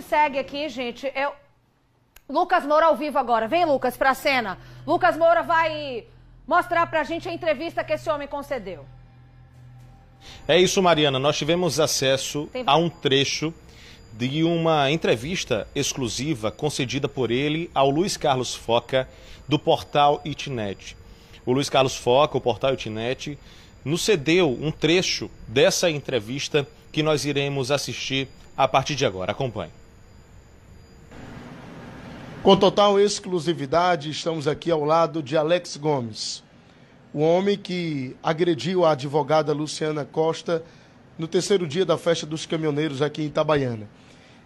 segue aqui, gente, é Lucas Moura ao vivo agora. Vem, Lucas, para a cena. Lucas Moura vai mostrar para a gente a entrevista que esse homem concedeu. É isso, Mariana. Nós tivemos acesso Tem... a um trecho de uma entrevista exclusiva concedida por ele ao Luiz Carlos Foca, do portal Itnet. O Luiz Carlos Foca, o portal Itnet, nos cedeu um trecho dessa entrevista que nós iremos assistir a partir de agora. Acompanhe. Com total exclusividade, estamos aqui ao lado de Alex Gomes, o homem que agrediu a advogada Luciana Costa no terceiro dia da festa dos caminhoneiros aqui em Itabaiana.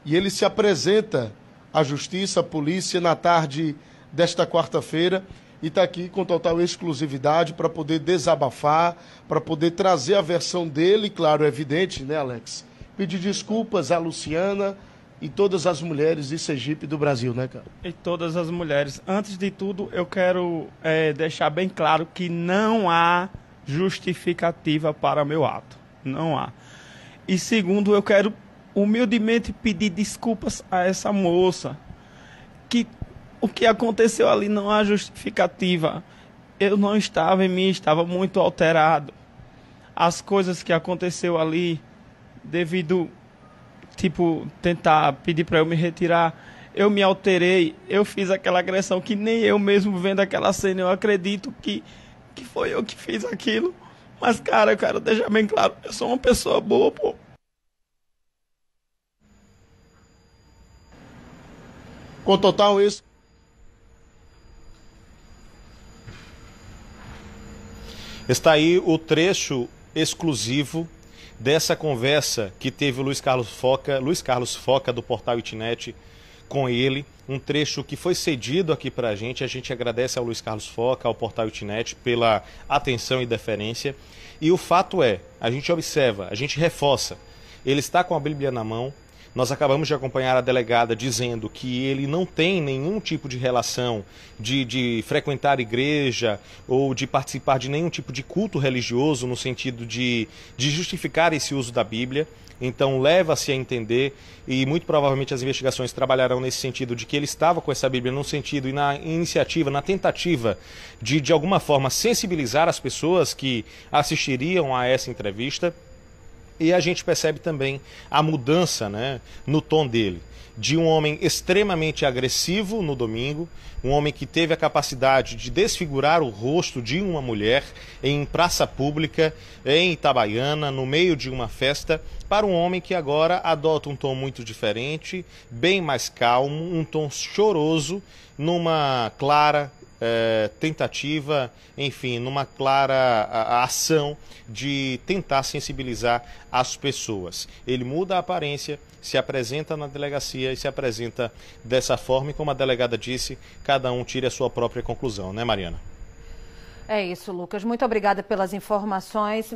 E ele se apresenta à Justiça, à Polícia, na tarde desta quarta-feira e está aqui com total exclusividade para poder desabafar, para poder trazer a versão dele, claro, é evidente, né, Alex? Pedir desculpas à Luciana e todas as mulheres de Sergipe do Brasil, né, cara? E todas as mulheres. Antes de tudo, eu quero é, deixar bem claro que não há justificativa para meu ato. Não há. E segundo, eu quero humildemente pedir desculpas a essa moça. Que o que aconteceu ali não há justificativa. Eu não estava em mim, estava muito alterado. As coisas que aconteceu ali, devido tipo, tentar pedir para eu me retirar. Eu me alterei, eu fiz aquela agressão que nem eu mesmo vendo aquela cena, eu acredito que, que foi eu que fiz aquilo. Mas, cara, eu quero deixar bem claro, eu sou uma pessoa boa, pô. Com total isso. Está aí o trecho exclusivo dessa conversa que teve o Luiz Carlos Foca, Luiz Carlos Foca do portal Itnet com ele, um trecho que foi cedido aqui para a gente. A gente agradece ao Luiz Carlos Foca, ao portal Itnet, pela atenção e deferência. E o fato é, a gente observa, a gente reforça, ele está com a Bíblia na mão, nós acabamos de acompanhar a delegada dizendo que ele não tem nenhum tipo de relação de, de frequentar igreja ou de participar de nenhum tipo de culto religioso no sentido de, de justificar esse uso da Bíblia. Então leva-se a entender, e muito provavelmente as investigações trabalharão nesse sentido, de que ele estava com essa Bíblia no sentido e na iniciativa, na tentativa de, de alguma forma, sensibilizar as pessoas que assistiriam a essa entrevista. E a gente percebe também a mudança né, no tom dele. De um homem extremamente agressivo no domingo, um homem que teve a capacidade de desfigurar o rosto de uma mulher em praça pública, em Itabaiana, no meio de uma festa, para um homem que agora adota um tom muito diferente, bem mais calmo, um tom choroso, numa clara é, tentativa, enfim, numa clara a, a ação de tentar sensibilizar as pessoas. Ele muda a aparência, se apresenta na delegacia e se apresenta dessa forma, e como a delegada disse, cada um tira a sua própria conclusão, né, Mariana? É isso, Lucas. Muito obrigada pelas informações.